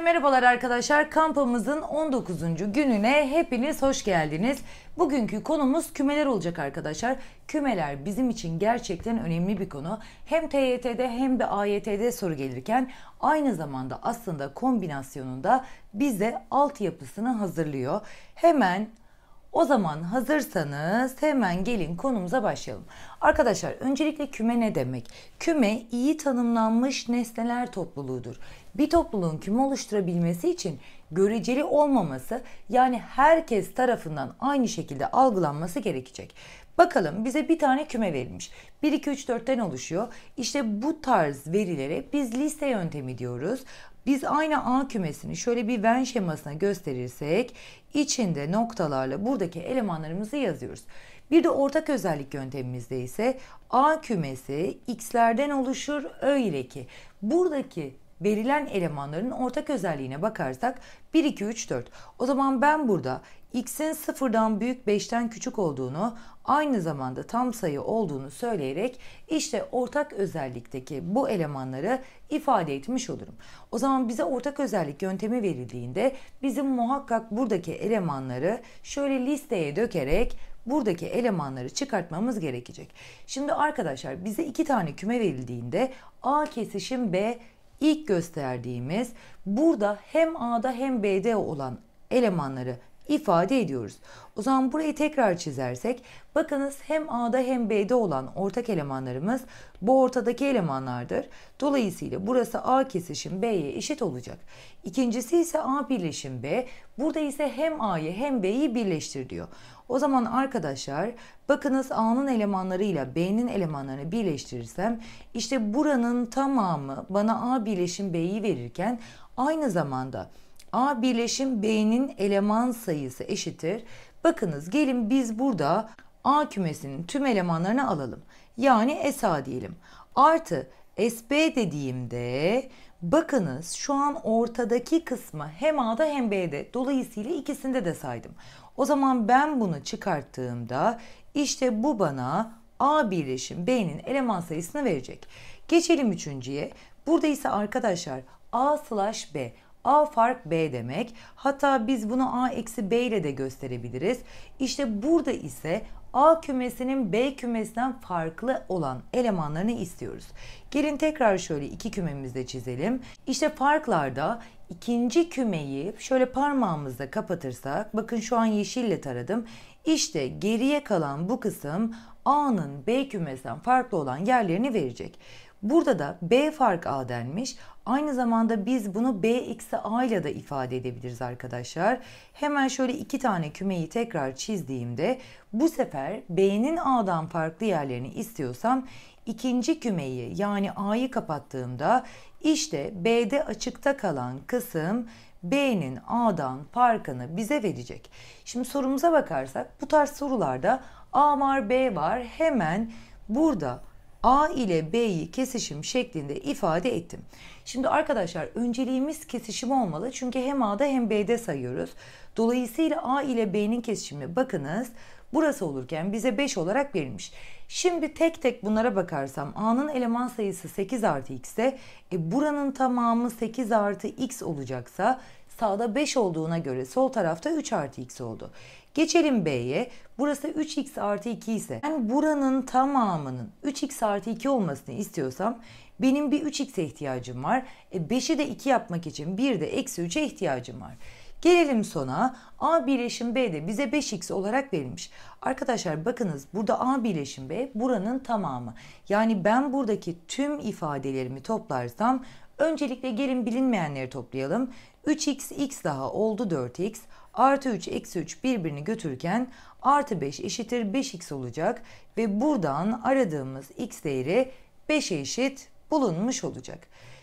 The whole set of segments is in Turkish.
Herkese merhabalar arkadaşlar. Kampımızın 19. gününe hepiniz hoş geldiniz. Bugünkü konumuz kümeler olacak arkadaşlar. Kümeler bizim için gerçekten önemli bir konu. Hem TYT'de hem de AYT'de soru gelirken aynı zamanda aslında kombinasyonunda bize altyapısını hazırlıyor. Hemen o zaman hazırsanız hemen gelin konumuza başlayalım. Arkadaşlar öncelikle küme ne demek? Küme iyi tanımlanmış nesneler topluluğudur. Bir topluluğun küme oluşturabilmesi için göreceli olmaması yani herkes tarafından aynı şekilde algılanması gerekecek. Bakalım bize bir tane küme verilmiş. 1, 2, 3, 4'ten oluşuyor. İşte bu tarz verilere biz liste yöntemi diyoruz. Biz aynı A kümesini şöyle bir Venn şemasına gösterirsek içinde noktalarla buradaki elemanlarımızı yazıyoruz. Bir de ortak özellik yöntemimizde ise A kümesi x'lerden oluşur öyle ki. Buradaki verilen elemanların ortak özelliğine bakarsak 1, 2, 3, 4. O zaman ben burada x'in 0'dan büyük 5'ten küçük olduğunu aynı zamanda tam sayı olduğunu söyleyerek işte ortak özellikteki bu elemanları ifade etmiş olurum. O zaman bize ortak özellik yöntemi verildiğinde bizim muhakkak buradaki elemanları şöyle listeye dökerek buradaki elemanları çıkartmamız gerekecek. Şimdi arkadaşlar bize iki tane küme verildiğinde A kesişim B ilk gösterdiğimiz burada hem A'da hem B'de olan elemanları ifade ediyoruz. O zaman burayı tekrar çizersek bakınız hem A'da hem B'de olan ortak elemanlarımız bu ortadaki elemanlardır. Dolayısıyla burası A kesişim B'ye eşit olacak. İkincisi ise A birleşim B. Burada ise hem A'yı hem B'yi birleştir diyor. O zaman arkadaşlar bakınız A'nın elemanlarıyla B'nin elemanlarını birleştirirsem işte buranın tamamı bana A birleşim B'yi verirken aynı zamanda A birleşim B'nin eleman sayısı eşittir. Bakınız gelin biz burada A kümesinin tüm elemanlarını alalım. Yani SA diyelim. Artı SB dediğimde bakınız şu an ortadaki kısmı hem A'da hem B'de. Dolayısıyla ikisinde de saydım. O zaman ben bunu çıkarttığımda işte bu bana A birleşim B'nin eleman sayısını verecek. Geçelim üçüncüye. Burada ise arkadaşlar A slash B A fark B demek. Hatta biz bunu A eksi B ile de gösterebiliriz. İşte burada ise A kümesinin B kümesinden farklı olan elemanlarını istiyoruz. Gelin tekrar şöyle iki kümemizde çizelim. İşte farklarda ikinci kümeyi şöyle parmağımızla kapatırsak bakın şu an yeşille taradım. İşte geriye kalan bu kısım A'nın B kümesinden farklı olan yerlerini verecek. Burada da B fark A denmiş. Aynı zamanda biz bunu A ile de ifade edebiliriz arkadaşlar. Hemen şöyle iki tane kümeyi tekrar çizdiğimde bu sefer B'nin A'dan farklı yerlerini istiyorsam ikinci kümeyi yani A'yı kapattığımda işte B'de açıkta kalan kısım B'nin A'dan farkını bize verecek. Şimdi sorumuza bakarsak bu tarz sorularda A var B var hemen burada A ile B'yi kesişim şeklinde ifade ettim. Şimdi arkadaşlar önceliğimiz kesişim olmalı. Çünkü hem A'da hem B'de sayıyoruz. Dolayısıyla A ile B'nin kesişimi bakınız burası olurken bize 5 olarak verilmiş. Şimdi tek tek bunlara bakarsam A'nın eleman sayısı 8 artı X'e e, buranın tamamı 8 artı X olacaksa sağda 5 olduğuna göre sol tarafta 3 artı X oldu. Geçelim B'ye. Burası 3x artı 2 ise ben buranın tamamının 3x artı 2 olmasını istiyorsam benim bir 3 x ihtiyacım var. 5'i e, de 2 yapmak için bir de eksi 3'e ihtiyacım var. Gelelim sona. A birleşim B de bize 5x olarak verilmiş. Arkadaşlar bakınız burada A birleşim B buranın tamamı. Yani ben buradaki tüm ifadelerimi toplarsam öncelikle gelin bilinmeyenleri toplayalım. 3x x daha oldu 4x Artı 3 eksi 3 birbirini götürürken artı 5 eşittir 5x olacak ve buradan aradığımız x değeri 5'e eşit bulunmuş olacak.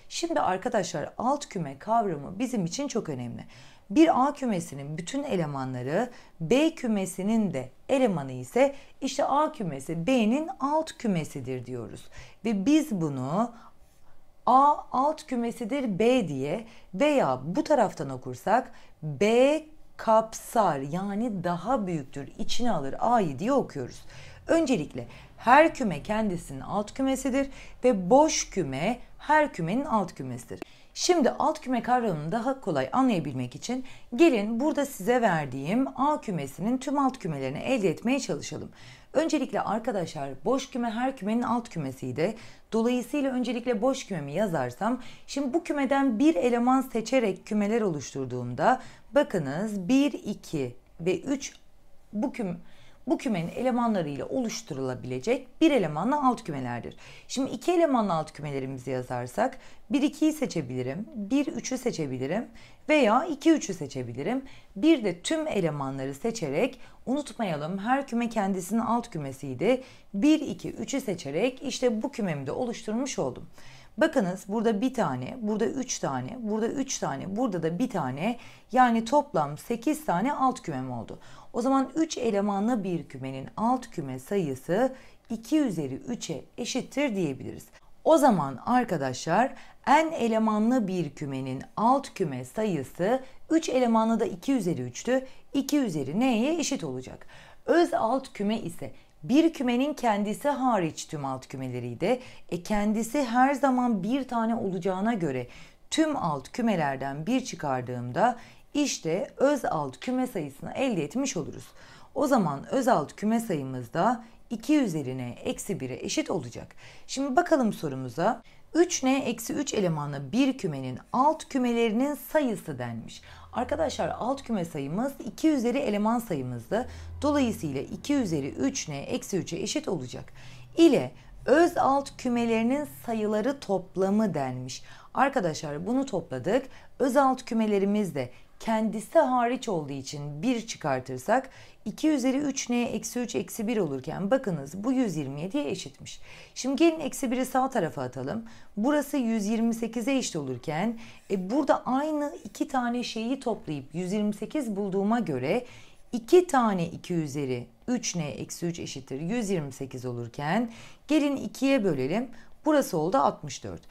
Şimdi arkadaşlar alt küme kavramı bizim için çok önemli. Bir A kümesinin bütün elemanları B kümesinin de elemanı ise işte A kümesi B'nin alt kümesidir diyoruz. Ve biz bunu A alt kümesidir B diye veya bu taraftan okursak B kapsar yani daha büyüktür, içine alır a'yı diye okuyoruz. Öncelikle her küme kendisinin alt kümesidir ve boş küme her kümenin alt kümesidir. Şimdi alt küme kavramını daha kolay anlayabilmek için gelin burada size verdiğim A kümesinin tüm alt kümelerini elde etmeye çalışalım. Öncelikle arkadaşlar boş küme her kümenin alt kümesiydi. Dolayısıyla öncelikle boş kümemi yazarsam şimdi bu kümeden bir eleman seçerek kümeler oluşturduğumda bakınız 1, 2 ve 3 bu küm bu kümenin elemanlarıyla oluşturulabilecek bir elemanla alt kümelerdir. Şimdi iki elemanlı alt kümelerimizi yazarsak 1 2'yi seçebilirim, 1 3'ü seçebilirim veya 2 3'ü seçebilirim. Bir de tüm elemanları seçerek unutmayalım her küme kendisinin alt kümesiydi. 1 2 3'ü seçerek işte bu kümemi de oluşturmuş oldum. Bakınız burada bir tane, burada üç tane, burada üç tane, burada da bir tane. Yani toplam sekiz tane alt kümem oldu. O zaman üç elemanlı bir kümenin alt küme sayısı 2 üzeri 3'e eşittir diyebiliriz. O zaman arkadaşlar en elemanlı bir kümenin alt küme sayısı 3 elemanlı da 2 üzeri 3'tü. 2 üzeri neye eşit olacak. Öz alt küme ise bir kümenin kendisi hariç tüm alt kümeleri de e kendisi her zaman bir tane olacağına göre tüm alt kümelerden bir çıkardığımda işte öz alt küme sayısını elde etmiş oluruz. O zaman öz alt küme sayımız da 2 üzerine eksi 1'e eşit olacak. Şimdi bakalım sorumuza. 3n eksi 3 elemanlı bir kümenin alt kümelerinin sayısı denmiş. Arkadaşlar alt küme sayımız 2 üzeri eleman sayımızdı. Dolayısıyla 2 üzeri 3 ne eksi 3'e eşit olacak. İle öz alt kümelerinin sayıları toplamı denmiş. Arkadaşlar bunu topladık. Öz alt kümelerimiz de kendisi hariç olduğu için 1 çıkartırsak 2 üzeri 3 n eksi 3 eksi 1 olurken bakınız bu 127'ye eşitmiş. Şimdi gelin eksi 1'i sağ tarafa atalım. Burası 128'e eşit olurken e, burada aynı iki tane şeyi toplayıp 128 bulduğuma göre 2 tane 2 üzeri 3 n eksi 3 eşittir 128 olurken gelin 2'ye bölelim. Burası oldu 64.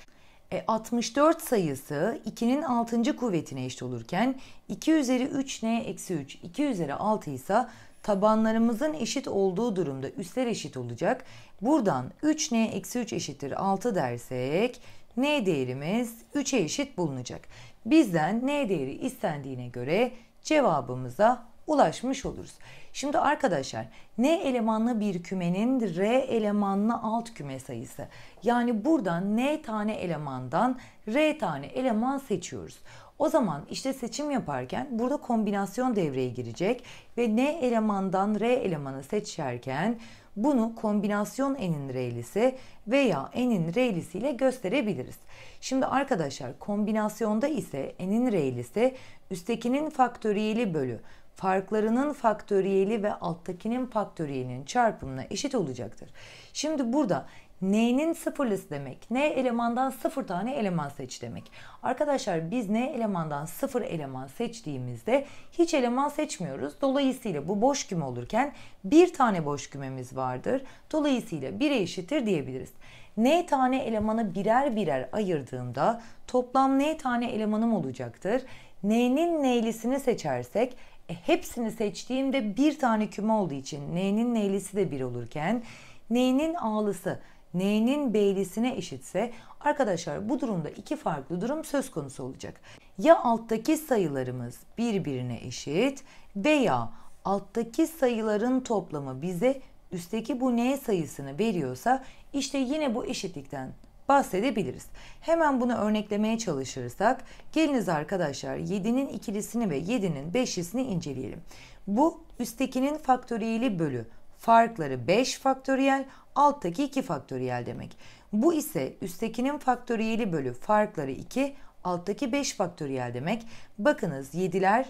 E, 64 sayısı 2'nin 6. kuvvetine eşit olurken 2 üzeri 3 n eksi 3 2 üzeri 6 ise tabanlarımızın eşit olduğu durumda üstler eşit olacak. Buradan 3n eksi 3 eşittir 6 dersek n değerimiz 3'e eşit bulunacak. Bizden n değeri istendiğine göre cevabımıza ulaşmış oluruz. Şimdi arkadaşlar N elemanlı bir kümenin R elemanlı alt küme sayısı. Yani buradan N tane elemandan R tane eleman seçiyoruz. O zaman işte seçim yaparken burada kombinasyon devreye girecek ve N elemandan R elemanı seçerken bunu kombinasyon n'in re'lisi veya n'in re'lisi ile gösterebiliriz. Şimdi arkadaşlar kombinasyonda ise n'in re'lisi üsttekinin faktöriyeli bölü farklarının faktöriyeli ve alttakinin faktöriyelinin çarpımına eşit olacaktır. Şimdi burada N'nin sıfırlısı demek. N elemandan sıfır tane eleman seç demek. Arkadaşlar biz N elemandan sıfır eleman seçtiğimizde hiç eleman seçmiyoruz. Dolayısıyla bu boş küme olurken bir tane boş kümemiz vardır. Dolayısıyla 1'e eşittir diyebiliriz. N tane elemanı birer birer ayırdığımda toplam N tane elemanım olacaktır. N'nin N'lisini seçersek e, hepsini seçtiğimde bir tane küme olduğu için neyinin neylisi de bir olurken neyinin ağlısı neyinin beylisine eşitse arkadaşlar bu durumda iki farklı durum söz konusu olacak. Ya alttaki sayılarımız birbirine eşit veya alttaki sayıların toplamı bize üstteki bu N sayısını veriyorsa işte yine bu eşitlikten bahsedebiliriz. Hemen bunu örneklemeye çalışırsak geliniz arkadaşlar 7'nin ikilisini ve 7'nin beşlisini inceleyelim. Bu üsttekinin faktöriyeli bölü farkları 5 faktöriyel alttaki 2 faktöriyel demek. Bu ise üsttekinin faktöriyeli bölü farkları 2 alttaki 5 faktöriyel demek. Bakınız 7'ler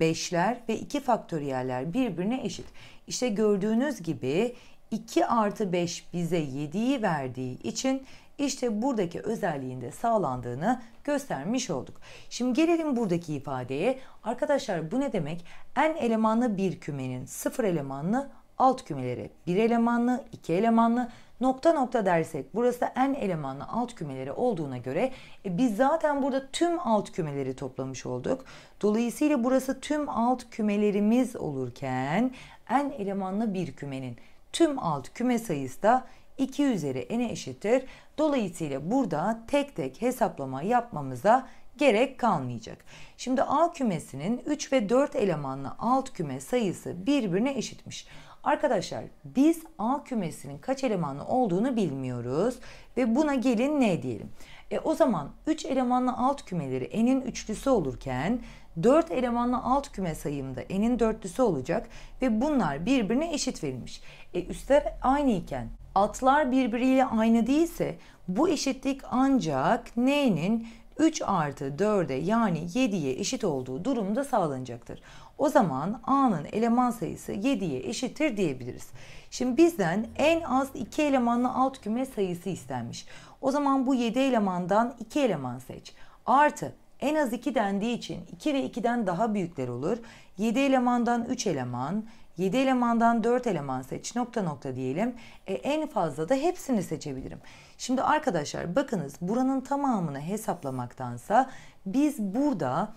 5'ler ve 2 faktöriyeller birbirine eşit. İşte gördüğünüz gibi 2 artı 5 bize 7'yi verdiği için işte buradaki özelliğinde sağlandığını göstermiş olduk. Şimdi gelelim buradaki ifadeye. Arkadaşlar bu ne demek? En elemanlı bir kümenin sıfır elemanlı alt kümeleri bir elemanlı, iki elemanlı, nokta nokta dersek burası en elemanlı alt kümeleri olduğuna göre e, biz zaten burada tüm alt kümeleri toplamış olduk. Dolayısıyla burası tüm alt kümelerimiz olurken en elemanlı bir kümenin tüm alt küme sayısı da 2 üzeri n'e eşittir. Dolayısıyla burada tek tek hesaplama yapmamıza gerek kalmayacak. Şimdi A kümesinin 3 ve 4 elemanlı alt küme sayısı birbirine eşitmiş. Arkadaşlar biz A kümesinin kaç elemanlı olduğunu bilmiyoruz ve buna gelin ne diyelim. E, o zaman 3 elemanlı alt kümeleri n'in üçlüsü olurken 4 elemanlı alt küme sayımda n'in dörtlüsü olacak ve bunlar birbirine eşit verilmiş. E, üstler aynı iken altlar birbiriyle aynı değilse bu eşitlik ancak n'nin 3 artı 4'e yani 7'ye eşit olduğu durumda sağlanacaktır. O zaman A'nın eleman sayısı 7'ye eşittir diyebiliriz. Şimdi bizden en az 2 elemanlı alt küme sayısı istenmiş. O zaman bu 7 elemandan 2 eleman seç. Artı en az 2 dendiği için 2 ve 2'den daha büyükler olur. 7 elemandan 3 eleman, 7 elemandan 4 eleman seç nokta nokta diyelim. E, en fazla da hepsini seçebilirim. Şimdi arkadaşlar bakınız buranın tamamını hesaplamaktansa biz burada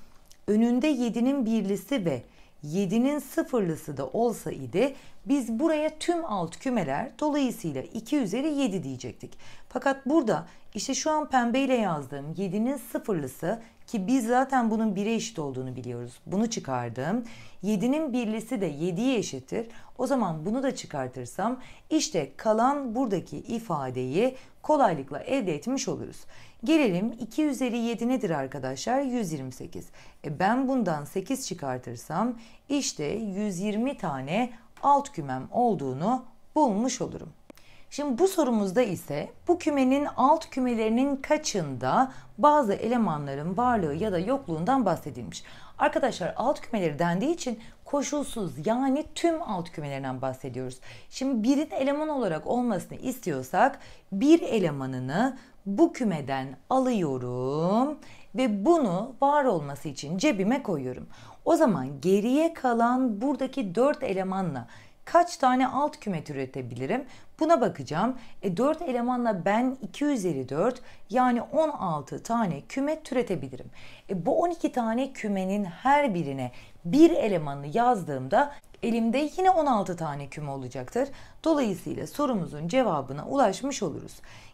önünde 7'nin birlisi ve 7'nin sıfırlısı da olsa idi biz buraya tüm alt kümeler dolayısıyla 2 üzeri 7 diyecektik. Fakat burada işte şu an pembeyle yazdığım 7'nin sıfırlısı ki biz zaten bunun 1'e eşit olduğunu biliyoruz. Bunu çıkardım. 7'nin birlisi de 7'ye eşittir. O zaman bunu da çıkartırsam işte kalan buradaki ifadeyi kolaylıkla elde etmiş oluruz. Gelelim 2 üzeri 7 nedir arkadaşlar? 128. E ben bundan 8 çıkartırsam işte 120 tane alt kümem olduğunu bulmuş olurum. Şimdi bu sorumuzda ise bu kümenin alt kümelerinin kaçında bazı elemanların varlığı ya da yokluğundan bahsedilmiş. Arkadaşlar alt kümeleri dendiği için koşulsuz yani tüm alt kümelerinden bahsediyoruz. Şimdi birin eleman olarak olmasını istiyorsak bir elemanını bu kümeden alıyorum ve bunu var olması için cebime koyuyorum. O zaman geriye kalan buradaki dört elemanla kaç tane alt kümet üretebilirim? Buna bakacağım. E, 4 elemanla ben 2 üzeri 4 yani 16 tane kümet türetebilirim. E, bu 12 tane kümenin her birine bir elemanı yazdığımda elimde yine 16 tane küme olacaktır. Dolayısıyla sorumuzun cevabına ulaşmış oluruz.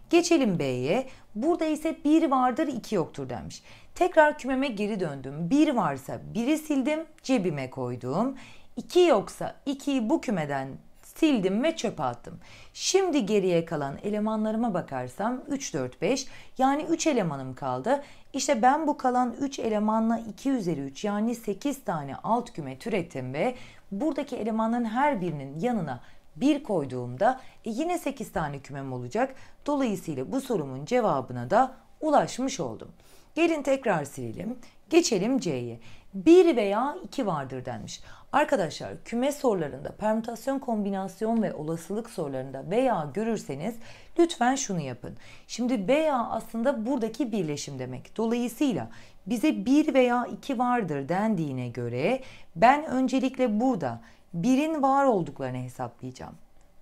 Geçelim B'ye. Burada ise 1 vardır 2 yoktur demiş. Tekrar kümeme geri döndüm. 1 varsa 1'i sildim cebime koydum. 2 yoksa 2'yi bu kümeden sildim ve çöpe attım. Şimdi geriye kalan elemanlarıma bakarsam 3, 4, 5 yani 3 elemanım kaldı. İşte ben bu kalan 3 elemanla 2 üzeri 3 yani 8 tane alt küme türettim ve buradaki elemanın her birinin yanına 1 koyduğumda e yine 8 tane kümem olacak. Dolayısıyla bu sorumun cevabına da ulaşmış oldum. Gelin tekrar silelim. Geçelim C'ye. 1 veya 2 vardır denmiş. Arkadaşlar küme sorularında permütasyon kombinasyon ve olasılık sorularında veya görürseniz lütfen şunu yapın. Şimdi veya aslında buradaki birleşim demek. Dolayısıyla bize bir veya iki vardır dendiğine göre ben öncelikle burada birin var olduklarını hesaplayacağım.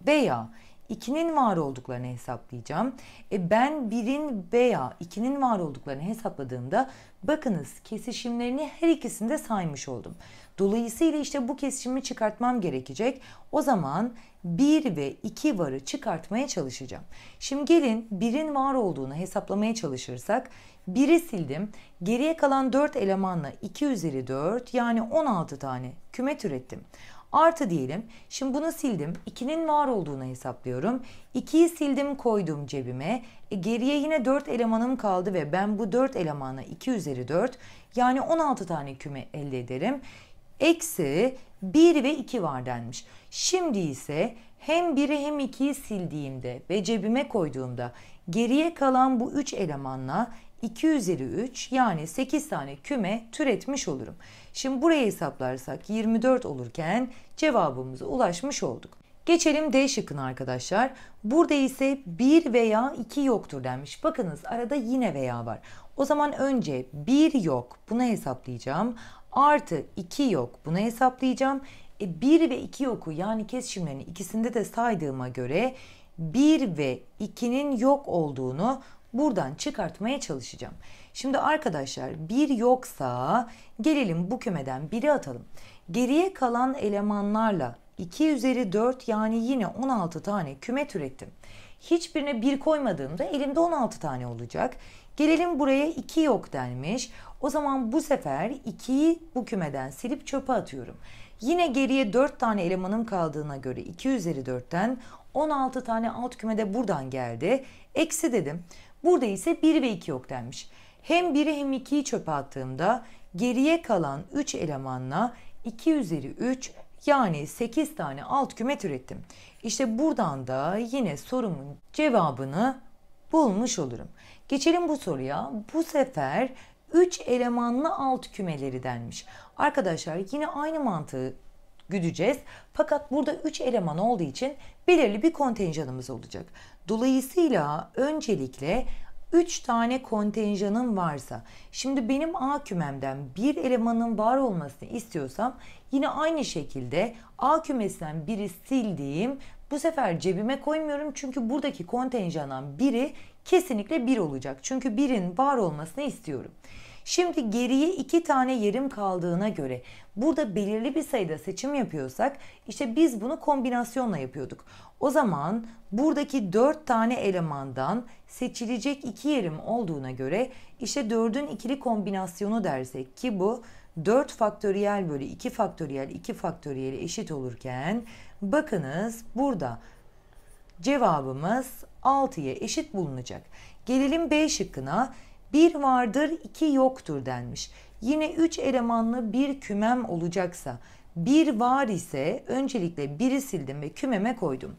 Veya 2'nin var olduklarını hesaplayacağım. E ben 1'in veya 2'nin var olduklarını hesapladığımda bakınız kesişimlerini her ikisinde saymış oldum. Dolayısıyla işte bu kesişimi çıkartmam gerekecek. O zaman 1 ve 2 varı çıkartmaya çalışacağım. Şimdi gelin 1'in var olduğunu hesaplamaya çalışırsak 1'i sildim. Geriye kalan 4 elemanla 2 üzeri 4 yani 16 tane kümet ürettim. Artı diyelim. Şimdi bunu sildim. 2'nin var olduğunu hesaplıyorum. 2'yi sildim koydum cebime. E, geriye yine 4 elemanım kaldı ve ben bu 4 elemana 2 üzeri 4 yani 16 tane küme elde ederim. Eksi 1 ve 2 var denmiş. Şimdi ise hem 1'i hem 2'yi sildiğimde ve cebime koyduğumda geriye kalan bu 3 elemanla 2 üzeri 3 yani 8 tane küme türetmiş olurum. Şimdi burayı hesaplarsak 24 olurken cevabımıza ulaşmış olduk. Geçelim D şıkkına arkadaşlar. Burada ise 1 veya 2 yoktur denmiş. Bakınız arada yine veya var. O zaman önce 1 yok buna hesaplayacağım. Artı 2 yok buna hesaplayacağım. E 1 ve 2 yoku yani kesişimlerini ikisinde de saydığıma göre 1 ve 2'nin yok olduğunu buradan çıkartmaya çalışacağım. Şimdi arkadaşlar bir yoksa gelelim bu kümeden biri atalım. Geriye kalan elemanlarla 2 üzeri 4 yani yine 16 tane kümet ürettim. Hiçbirine 1 koymadığımda elimde 16 tane olacak. Gelelim buraya 2 yok denmiş. O zaman bu sefer 2'yi bu kümeden silip çöpe atıyorum. Yine geriye 4 tane elemanım kaldığına göre 2 üzeri 4'ten 16 tane alt kümede buradan geldi. Eksi dedim. Burada ise 1 ve 2 yok denmiş. Hem 1'i hem 2'yi çöpe attığımda geriye kalan 3 elemanla 2 üzeri 3 yani 8 tane alt kümet ürettim. İşte buradan da yine sorumun cevabını bulmuş olurum. Geçelim bu soruya. Bu sefer 3 elemanlı alt kümeleri denmiş. Arkadaşlar yine aynı mantığı güdeceğiz. Fakat burada 3 eleman olduğu için belirli bir kontenjanımız olacak. Dolayısıyla öncelikle 3 tane kontenjanım varsa, şimdi benim A kümemden bir elemanın var olmasını istiyorsam yine aynı şekilde A kümesinden biri sildiğim bu sefer cebime koymuyorum çünkü buradaki kontenjandan biri kesinlikle 1 olacak. Çünkü birin var olmasını istiyorum. Şimdi geriye iki tane yerim kaldığına göre burada belirli bir sayıda seçim yapıyorsak işte biz bunu kombinasyonla yapıyorduk. O zaman buradaki dört tane elemandan seçilecek iki yerim olduğuna göre işte dördün ikili kombinasyonu dersek ki bu 4 faktöriyel bölü 2 faktöriyel 2 faktöriyel eşit olurken bakınız burada cevabımız 6'ya eşit bulunacak. Gelelim B şıkkına bir vardır iki yoktur denmiş. Yine üç elemanlı bir kümem olacaksa bir var ise öncelikle biri sildim ve kümeme koydum.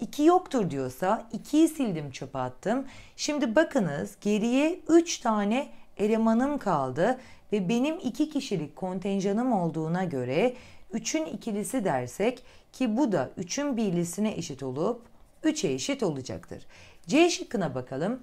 İki yoktur diyorsa ikiyi sildim çöpe attım. Şimdi bakınız geriye üç tane elemanım kaldı ve benim iki kişilik kontenjanım olduğuna göre üçün ikilisi dersek ki bu da üçün birlisine eşit olup üç'e eşit olacaktır. C şıkkına bakalım.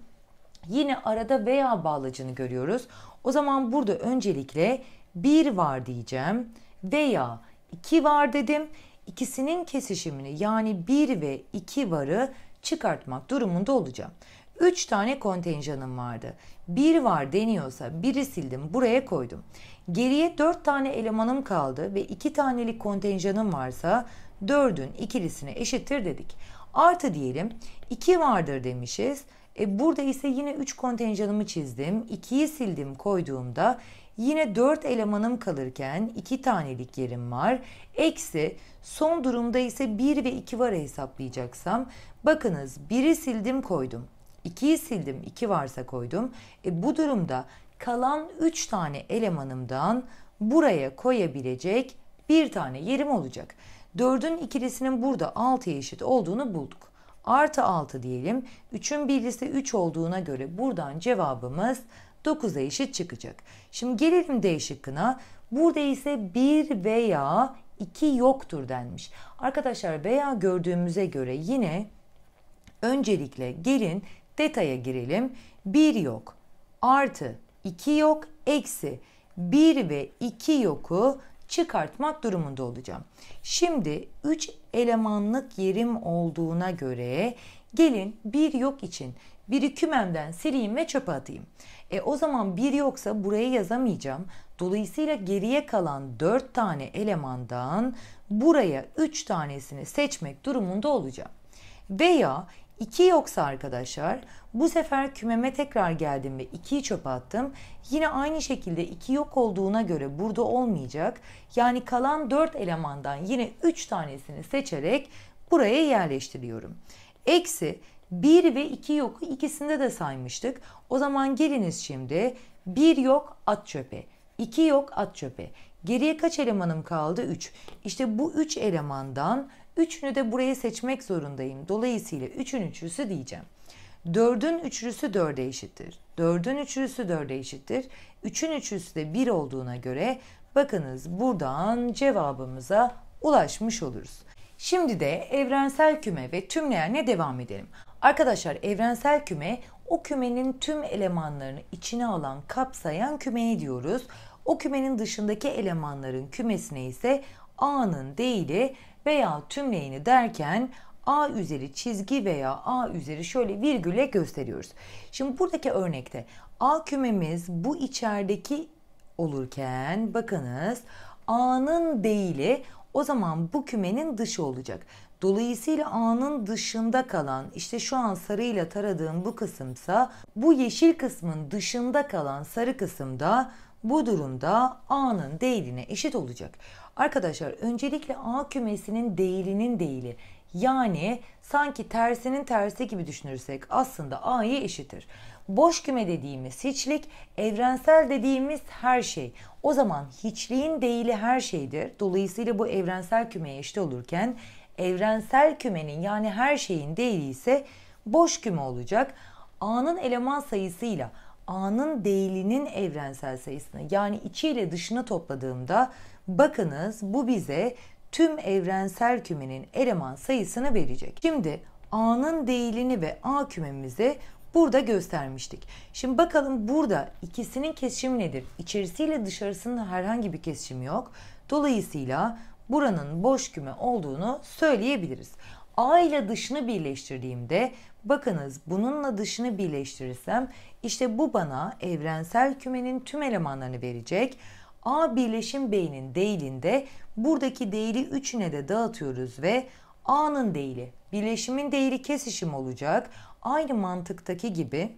Yine arada veya bağlacını görüyoruz. O zaman burada öncelikle bir var diyeceğim veya iki var dedim. İkisinin kesişimini yani bir ve iki varı çıkartmak durumunda olacağım. Üç tane kontenjanım vardı. Bir var deniyorsa biri sildim buraya koydum. Geriye dört tane elemanım kaldı ve iki tanelik kontenjanım varsa dördün ikilisine eşittir dedik. Artı diyelim iki vardır demişiz. E, burada ise yine 3 kontenjanımı çizdim. 2'yi sildim koyduğumda yine 4 elemanım kalırken 2 tanelik yerim var. Eksi son durumda ise 1 ve 2 var hesaplayacaksam. Bakınız 1'i sildim koydum. 2'yi sildim 2 varsa koydum. E, bu durumda kalan 3 tane elemanımdan buraya koyabilecek bir tane yerim olacak. 4'ün ikilisinin burada 6'ya eşit olduğunu bulduk artı 6 diyelim. 3'ün birisi 3 olduğuna göre buradan cevabımız 9'a eşit çıkacak. Şimdi gelelim D şıkkına. Burada ise 1 veya 2 yoktur denmiş. Arkadaşlar veya gördüğümüze göre yine öncelikle gelin detaya girelim. 1 yok artı 2 yok eksi 1 ve 2 yoku çıkartmak durumunda olacağım. Şimdi 3 elemanlık yerim olduğuna göre gelin bir yok için biri kümemden sileyim ve çöpe atayım. E o zaman bir yoksa buraya yazamayacağım. Dolayısıyla geriye kalan 4 tane elemandan buraya 3 tanesini seçmek durumunda olacağım. Veya 2 yoksa arkadaşlar bu sefer kümeme tekrar geldim ve 2'yi çöpe attım. Yine aynı şekilde 2 yok olduğuna göre burada olmayacak. Yani kalan 4 elemandan yine 3 tanesini seçerek buraya yerleştiriyorum. Eksi 1 ve 2 yoku ikisinde de saymıştık. O zaman geliniz şimdi 1 yok at çöpe. 2 yok at çöpe. Geriye kaç elemanım kaldı? 3. İşte bu 3 elemandan Üçünü de buraya seçmek zorundayım. Dolayısıyla üçün üçlüsü diyeceğim. Dördün üçlüsü dörde eşittir. Dördün üçlüsü dörde eşittir. Üçün üçlüsü de bir olduğuna göre bakınız buradan cevabımıza ulaşmış oluruz. Şimdi de evrensel küme ve tümleyenle devam edelim. Arkadaşlar evrensel küme o kümenin tüm elemanlarını içine alan, kapsayan kümeye diyoruz. O kümenin dışındaki elemanların kümesine ise A'nın değili veya tümleyini derken A üzeri çizgi veya A üzeri şöyle virgüle gösteriyoruz. Şimdi buradaki örnekte A kümemiz bu içerideki olurken bakınız A'nın değili o zaman bu kümenin dışı olacak. Dolayısıyla A'nın dışında kalan işte şu an sarıyla taradığım bu kısımsa bu yeşil kısmın dışında kalan sarı kısımda bu durumda A'nın değiline eşit olacak. Arkadaşlar öncelikle A kümesinin değilinin değili yani sanki tersinin tersi gibi düşünürsek aslında A'yı eşittir. Boş küme dediğimiz hiçlik, evrensel dediğimiz her şey. O zaman hiçliğin değili her şeydir. Dolayısıyla bu evrensel kümeye eşit olurken evrensel kümenin yani her şeyin değili ise boş küme olacak. A'nın eleman sayısıyla A'nın değilinin evrensel sayısını yani içi ile dışını topladığımda Bakınız bu bize tüm evrensel kümenin eleman sayısını verecek. Şimdi A'nın değilini ve A kümemizi burada göstermiştik. Şimdi bakalım burada ikisinin kesişimi nedir? İçerisiyle dışarısının herhangi bir kesişimi yok. Dolayısıyla buranın boş küme olduğunu söyleyebiliriz. A ile dışını birleştirdiğimde bakınız bununla dışını birleştirirsem işte bu bana evrensel kümenin tüm elemanlarını verecek. A birleşim B'nin değilinde buradaki değili 3'üne de dağıtıyoruz ve A'nın değili birleşimin değili kesişim olacak. Aynı mantıktaki gibi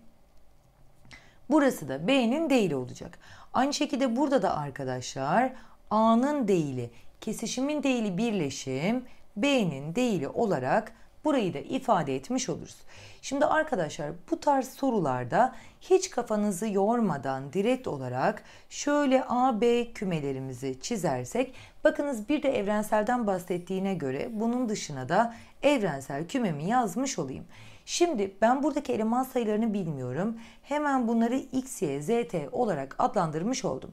burası da B'nin değili olacak. Aynı şekilde burada da arkadaşlar A'nın değili kesişimin değili birleşim B'nin değili olarak Burayı da ifade etmiş oluruz. Şimdi arkadaşlar bu tarz sorularda hiç kafanızı yormadan direkt olarak şöyle A, B kümelerimizi çizersek bakınız bir de evrenselden bahsettiğine göre bunun dışına da evrensel kümemi yazmış olayım. Şimdi ben buradaki eleman sayılarını bilmiyorum. Hemen bunları X, Y, Z, T olarak adlandırmış oldum.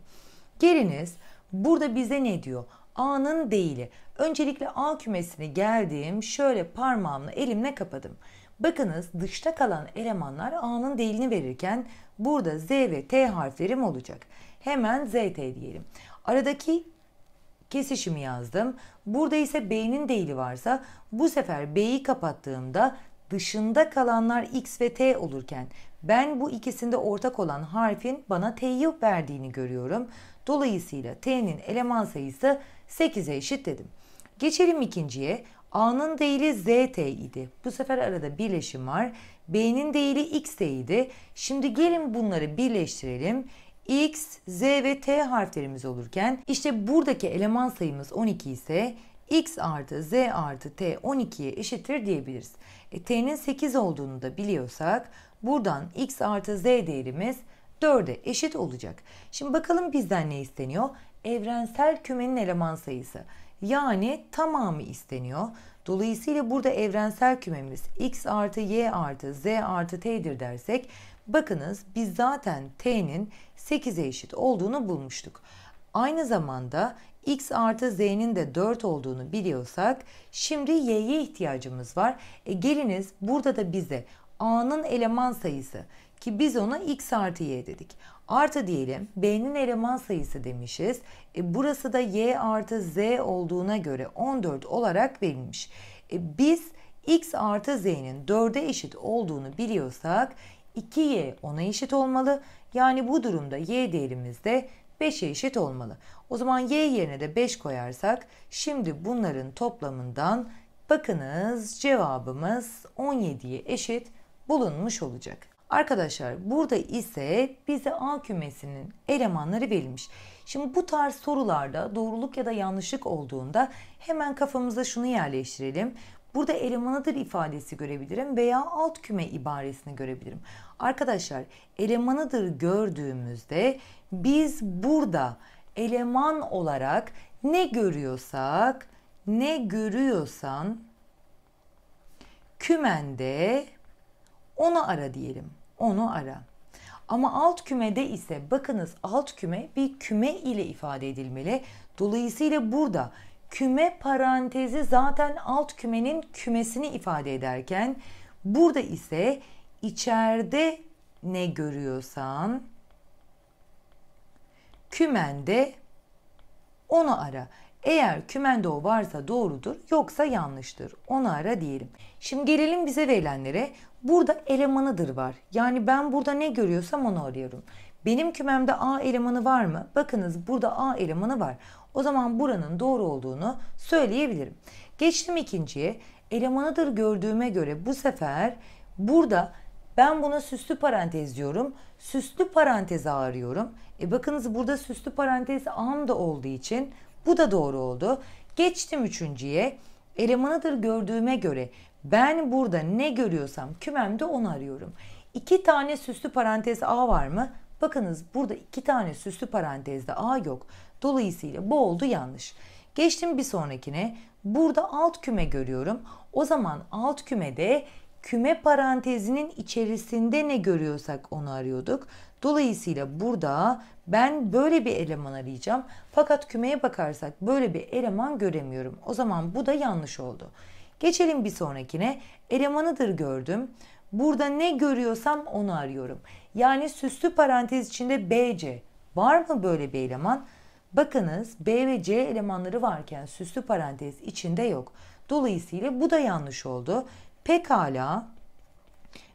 Geliniz burada bize ne diyor? A'nın değili. Öncelikle A kümesini geldiğim, şöyle parmağımla elimle kapadım. Bakınız dışta kalan elemanlar A'nın değilini verirken burada Z ve T harflerim olacak. Hemen ZT diyelim. Aradaki kesişimi yazdım. Burada ise B'nin değili varsa bu sefer B'yi kapattığımda dışında kalanlar X ve T olurken ben bu ikisinde ortak olan harfin bana T'yi verdiğini görüyorum. Dolayısıyla T'nin eleman sayısı 8'e eşit dedim. Geçelim ikinciye. A'nın değili ZT idi. Bu sefer arada birleşim var. B'nin değili x idi. Şimdi gelin bunları birleştirelim. X, Z ve T harflerimiz olurken işte buradaki eleman sayımız 12 ise X artı Z artı T 12'ye eşittir diyebiliriz. E, T'nin 8 olduğunu da biliyorsak buradan X artı Z değerimiz 4'e eşit olacak. Şimdi bakalım bizden ne isteniyor? evrensel kümenin eleman sayısı. Yani tamamı isteniyor. Dolayısıyla burada evrensel kümemiz x artı y artı z artı t'dir dersek bakınız biz zaten t'nin 8'e eşit olduğunu bulmuştuk. Aynı zamanda x artı z'nin de 4 olduğunu biliyorsak şimdi y'ye ihtiyacımız var. E geliniz burada da bize a'nın eleman sayısı ki biz ona x artı y dedik. Artı diyelim B'nin eleman sayısı demişiz. E, burası da Y artı Z olduğuna göre 14 olarak verilmiş. E, biz X artı Z'nin 4'e eşit olduğunu biliyorsak 2Y 10'a eşit olmalı. Yani bu durumda Y değerimiz de 5'e eşit olmalı. O zaman Y yerine de 5 koyarsak şimdi bunların toplamından bakınız cevabımız 17'ye eşit bulunmuş olacak. Arkadaşlar burada ise bize A kümesinin elemanları verilmiş. Şimdi bu tarz sorularda doğruluk ya da yanlışlık olduğunda hemen kafamıza şunu yerleştirelim. Burada elemanıdır ifadesi görebilirim veya alt küme ibaresini görebilirim. Arkadaşlar elemanıdır gördüğümüzde biz burada eleman olarak ne görüyorsak, ne görüyorsan kümende onu ara diyelim onu ara. Ama alt kümede ise bakınız alt küme bir küme ile ifade edilmeli. Dolayısıyla burada küme parantezi zaten alt kümenin kümesini ifade ederken burada ise içeride ne görüyorsan kümende onu ara. Eğer kümende o varsa doğrudur, yoksa yanlıştır. Onu ara diyelim. Şimdi gelelim bize verilenlere. Burada elemanıdır var. Yani ben burada ne görüyorsam onu arıyorum. Benim kümemde A elemanı var mı? Bakınız burada A elemanı var. O zaman buranın doğru olduğunu söyleyebilirim. Geçtim ikinciye. Elemanıdır gördüğüme göre bu sefer burada ben buna süslü parantez diyorum. Süslü parantezi arıyorum. E bakınız burada süslü parantez A'm da olduğu için bu da doğru oldu. Geçtim üçüncüye. Elemanıdır gördüğüme göre ben burada ne görüyorsam kümemde onu arıyorum. İki tane süslü parantez A var mı? Bakınız burada iki tane süslü parantezde A yok. Dolayısıyla bu oldu yanlış. Geçtim bir sonrakine. Burada alt küme görüyorum. O zaman alt kümede küme parantezinin içerisinde ne görüyorsak onu arıyorduk. Dolayısıyla burada ben böyle bir eleman arayacağım. Fakat kümeye bakarsak böyle bir eleman göremiyorum. O zaman bu da yanlış oldu. Geçelim bir sonrakine. Elemanıdır gördüm. Burada ne görüyorsam onu arıyorum. Yani süslü parantez içinde BC. Var mı böyle bir eleman? Bakınız B ve C elemanları varken süslü parantez içinde yok. Dolayısıyla bu da yanlış oldu. Pekala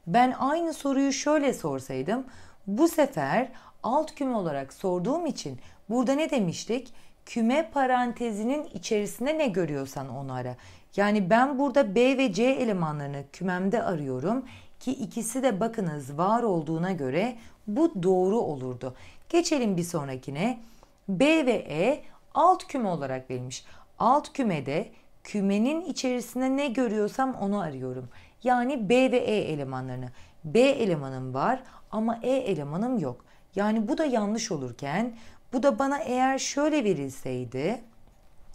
ben aynı soruyu şöyle sorsaydım bu sefer alt küme olarak sorduğum için burada ne demiştik? Küme parantezinin içerisinde ne görüyorsan onu ara. Yani ben burada B ve C elemanlarını kümemde arıyorum ki ikisi de bakınız var olduğuna göre bu doğru olurdu. Geçelim bir sonrakine. B ve E alt küme olarak verilmiş. Alt kümede kümenin içerisinde ne görüyorsam onu arıyorum. Yani B ve E elemanlarını. B elemanım var ama E elemanım yok. Yani bu da yanlış olurken bu da bana eğer şöyle verilseydi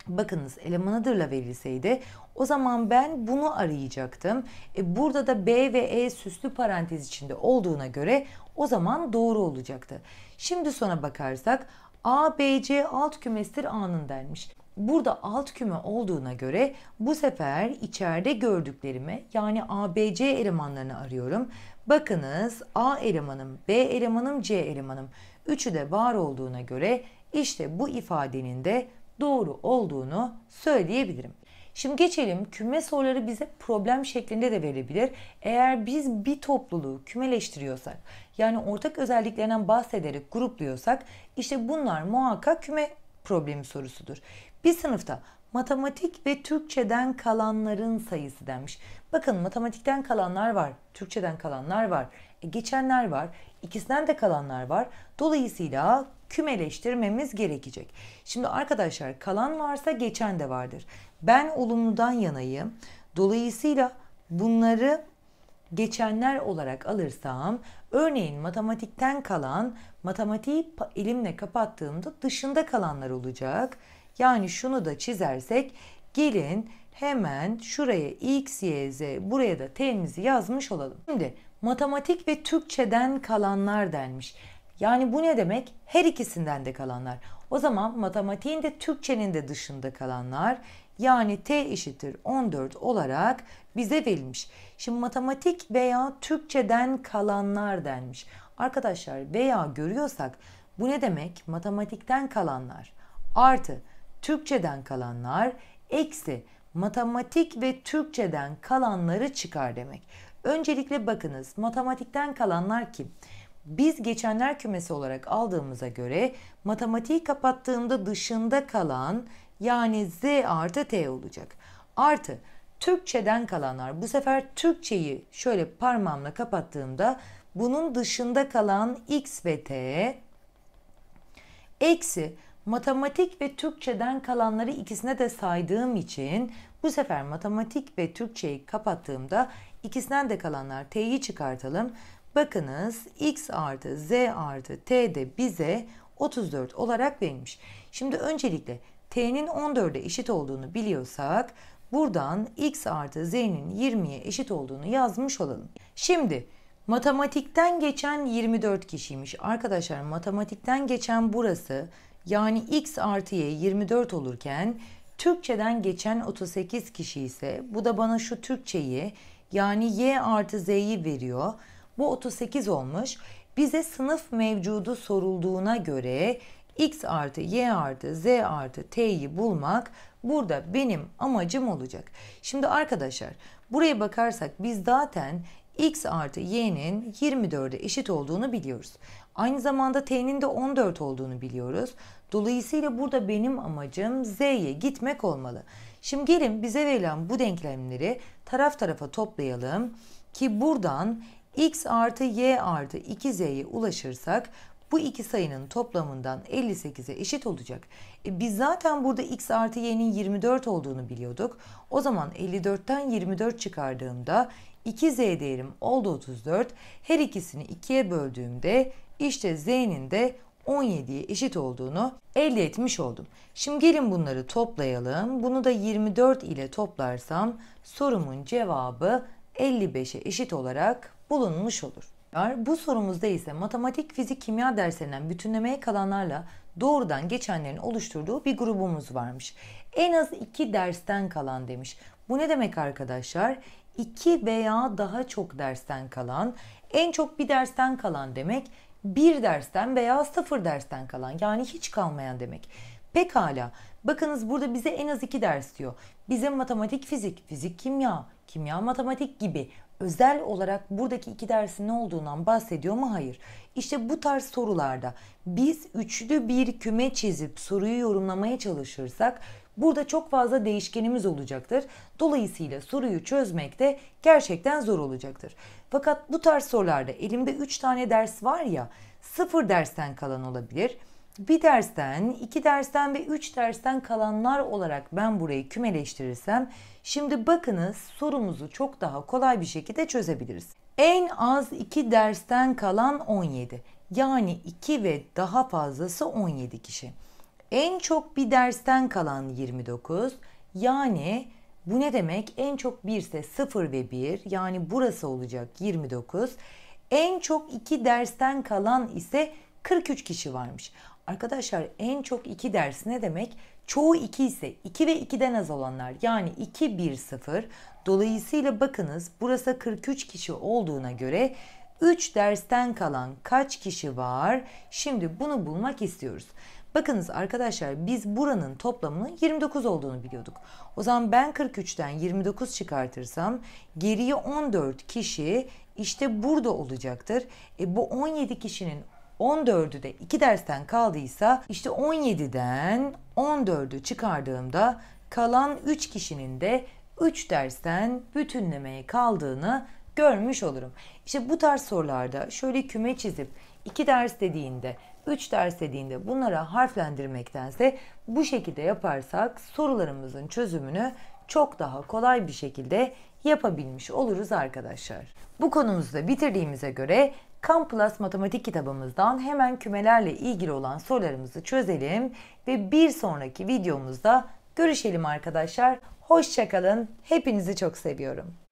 bakınız elemanıdırla verilseydi o zaman ben bunu arayacaktım. E, burada da B ve E süslü parantez içinde olduğuna göre o zaman doğru olacaktı. Şimdi sona bakarsak A, B, C alt kümestir A'nın denmiş. Burada alt küme olduğuna göre bu sefer içeride gördüklerimi yani ABC elemanlarını arıyorum. Bakınız A elemanım, B elemanım, C elemanım. Üçü de var olduğuna göre işte bu ifadenin de doğru olduğunu söyleyebilirim. Şimdi geçelim küme soruları bize problem şeklinde de verebilir. Eğer biz bir topluluğu kümeleştiriyorsak yani ortak özelliklerinden bahsederek grupluyorsak işte bunlar muhakkak küme problemi sorusudur. Bir sınıfta matematik ve Türkçeden kalanların sayısı denmiş. Bakın matematikten kalanlar var, Türkçeden kalanlar var, e, geçenler var, ikisinden de kalanlar var. Dolayısıyla kümeleştirmemiz gerekecek. Şimdi arkadaşlar kalan varsa geçen de vardır. Ben olumludan yanayım. Dolayısıyla bunları geçenler olarak alırsam örneğin matematikten kalan matematiği elimle kapattığımda dışında kalanlar olacak. Yani şunu da çizersek gelin hemen şuraya x, y, z buraya da t'mizi yazmış olalım. Şimdi matematik ve Türkçeden kalanlar denmiş. Yani bu ne demek? Her ikisinden de kalanlar. O zaman matematiğin de Türkçenin de dışında kalanlar yani t eşittir 14 olarak bize verilmiş. Şimdi matematik veya Türkçeden kalanlar denmiş. Arkadaşlar veya görüyorsak bu ne demek? Matematikten kalanlar artı Türkçeden kalanlar eksi matematik ve Türkçeden kalanları çıkar demek. Öncelikle bakınız matematikten kalanlar kim? Biz geçenler kümesi olarak aldığımıza göre matematiği kapattığımda dışında kalan yani z artı t olacak. Artı Türkçeden kalanlar bu sefer Türkçeyi şöyle parmağımla kapattığımda bunun dışında kalan x ve t eksi matematik ve Türkçeden kalanları ikisine de saydığım için bu sefer matematik ve Türkçeyi kapattığımda ikisinden de kalanlar t'yi çıkartalım. Bakınız x artı z artı t de bize 34 olarak verilmiş. Şimdi öncelikle t'nin 14'e eşit olduğunu biliyorsak buradan x artı z'nin 20'ye eşit olduğunu yazmış olalım. Şimdi matematikten geçen 24 kişiymiş. Arkadaşlar matematikten geçen burası yani x artı y 24 olurken Türkçeden geçen 38 kişi ise bu da bana şu Türkçeyi yani y artı z'yi veriyor. Bu 38 olmuş. Bize sınıf mevcudu sorulduğuna göre x artı y artı z artı t'yi bulmak burada benim amacım olacak. Şimdi arkadaşlar buraya bakarsak biz zaten x artı y'nin 24'e eşit olduğunu biliyoruz. Aynı zamanda T'nin de 14 olduğunu biliyoruz. Dolayısıyla burada benim amacım Z'ye gitmek olmalı. Şimdi gelin bize verilen bu denklemleri taraf tarafa toplayalım ki buradan x artı y artı 2z'ye ulaşırsak bu iki sayının toplamından 58'e eşit olacak. E biz zaten burada x artı y'nin 24 olduğunu biliyorduk. O zaman 54'ten 24 çıkardığımda 2z değerim oldu 34. Her ikisini 2'ye böldüğümde işte Z'nin de 17'ye eşit olduğunu elde etmiş oldum. Şimdi gelin bunları toplayalım. Bunu da 24 ile toplarsam sorumun cevabı 55'e eşit olarak bulunmuş olur. Bu sorumuzda ise matematik, fizik, kimya derslerinden bütünlemeye kalanlarla doğrudan geçenlerin oluşturduğu bir grubumuz varmış. En az iki dersten kalan demiş. Bu ne demek arkadaşlar? 2 veya daha çok dersten kalan, en çok bir dersten kalan demek bir dersten veya sıfır dersten kalan yani hiç kalmayan demek. Pekala bakınız burada bize en az iki ders diyor. Bize matematik, fizik, fizik, kimya, kimya, matematik gibi özel olarak buradaki iki dersin ne olduğundan bahsediyor mu? Hayır. İşte bu tarz sorularda biz üçlü bir küme çizip soruyu yorumlamaya çalışırsak Burada çok fazla değişkenimiz olacaktır. Dolayısıyla soruyu çözmek de gerçekten zor olacaktır. Fakat bu tarz sorularda elimde 3 tane ders var ya, 0 dersten kalan olabilir. Bir dersten, iki dersten ve üç dersten kalanlar olarak ben burayı kümeleştirirsem, şimdi bakınız sorumuzu çok daha kolay bir şekilde çözebiliriz. En az iki dersten kalan 17. Yani 2 ve daha fazlası 17 kişi. En çok bir dersten kalan 29. Yani bu ne demek? En çok 1 ise 0 ve 1. Yani burası olacak 29. En çok 2 dersten kalan ise 43 kişi varmış. Arkadaşlar en çok 2 ders ne demek? Çoğu 2 ise 2 ve 2'den az olanlar yani 2 1 0. Dolayısıyla bakınız burası 43 kişi olduğuna göre 3 dersten kalan kaç kişi var? Şimdi bunu bulmak istiyoruz. Bakınız arkadaşlar biz buranın toplamının 29 olduğunu biliyorduk. O zaman ben 43'ten 29 çıkartırsam geriye 14 kişi işte burada olacaktır. E bu 17 kişinin 14'ü de 2 dersten kaldıysa işte 17'den 14'ü çıkardığımda kalan 3 kişinin de 3 dersten bütünlemeye kaldığını görmüş olurum. İşte bu tarz sorularda şöyle küme çizip 2 ders dediğinde 3 ders dediğinde bunlara harflendirmektense bu şekilde yaparsak sorularımızın çözümünü çok daha kolay bir şekilde yapabilmiş oluruz arkadaşlar. Bu konumuzu da bitirdiğimize göre Kan Plus matematik kitabımızdan hemen kümelerle ilgili olan sorularımızı çözelim ve bir sonraki videomuzda görüşelim arkadaşlar. Hoşçakalın. Hepinizi çok seviyorum.